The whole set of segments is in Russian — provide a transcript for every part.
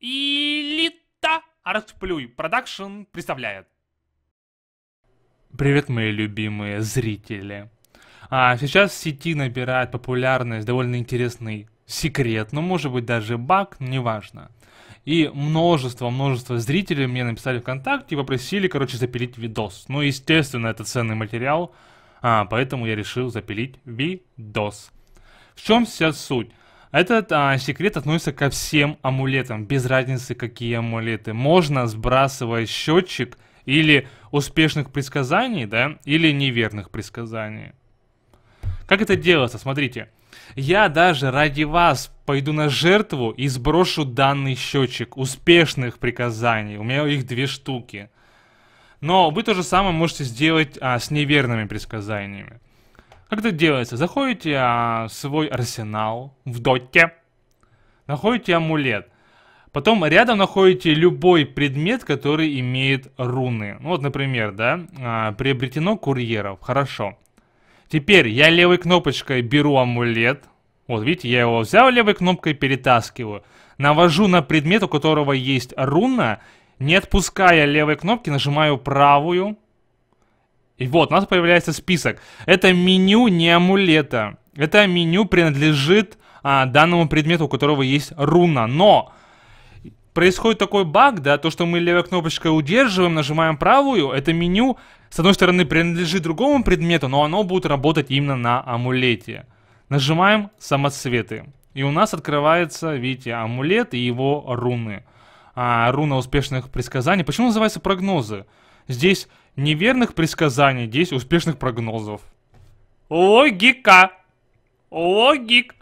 Элита Артплюй Продакшн представляет. Привет, мои любимые зрители. А сейчас в сети набирает популярность довольно интересный секрет, но ну, может быть даже баг, неважно. И множество-множество зрителей мне написали ВКонтакте и попросили, короче, запилить видос. Ну, естественно, это ценный материал, а, поэтому я решил запилить видос. В чем вся суть? Этот а, секрет относится ко всем амулетам, без разницы какие амулеты. Можно сбрасывать счетчик или успешных предсказаний, да, или неверных предсказаний. Как это делается? Смотрите. Я даже ради вас пойду на жертву и сброшу данный счетчик успешных приказаний. У меня их две штуки. Но вы то же самое можете сделать а, с неверными предсказаниями. Как это делается? Заходите а, свой арсенал в доте, находите амулет. Потом рядом находите любой предмет, который имеет руны. Ну, вот, например, да, а, приобретено курьеров. Хорошо. Теперь я левой кнопочкой беру амулет. Вот, видите, я его взял левой кнопкой, перетаскиваю. Навожу на предмет, у которого есть руна. Не отпуская левой кнопки, нажимаю правую и вот, у нас появляется список. Это меню не амулета. Это меню принадлежит а, данному предмету, у которого есть руна. Но происходит такой баг, да, то, что мы левой кнопочкой удерживаем, нажимаем правую, это меню, с одной стороны, принадлежит другому предмету, но оно будет работать именно на амулете. Нажимаем самоцветы. И у нас открывается, видите, амулет и его руны. А, руна успешных предсказаний. Почему называются прогнозы? Здесь неверных предсказаний, здесь успешных прогнозов. Логика. Логик.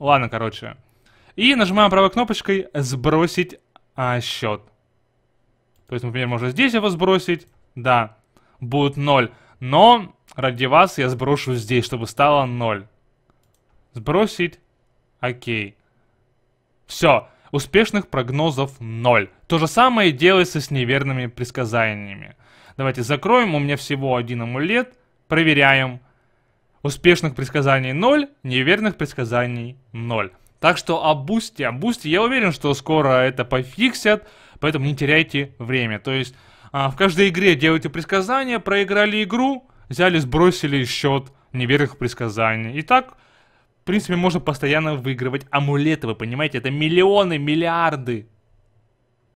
Ладно, короче. И нажимаем правой кнопочкой «Сбросить а, счет». То есть, например, можно здесь его сбросить. Да, будет 0. Но ради вас я сброшу здесь, чтобы стало 0. Сбросить. Окей. Все. Успешных прогнозов ноль. То же самое делается с неверными предсказаниями. Давайте закроем, у меня всего один амулет. Проверяем. Успешных предсказаний ноль. неверных предсказаний ноль. Так что о бусте, о бусте, я уверен, что скоро это пофиксят, поэтому не теряйте время. То есть а, в каждой игре делайте предсказания, проиграли игру, взяли, сбросили счет неверных предсказаний. И так в принципе, можно постоянно выигрывать амулеты, вы понимаете? Это миллионы, миллиарды.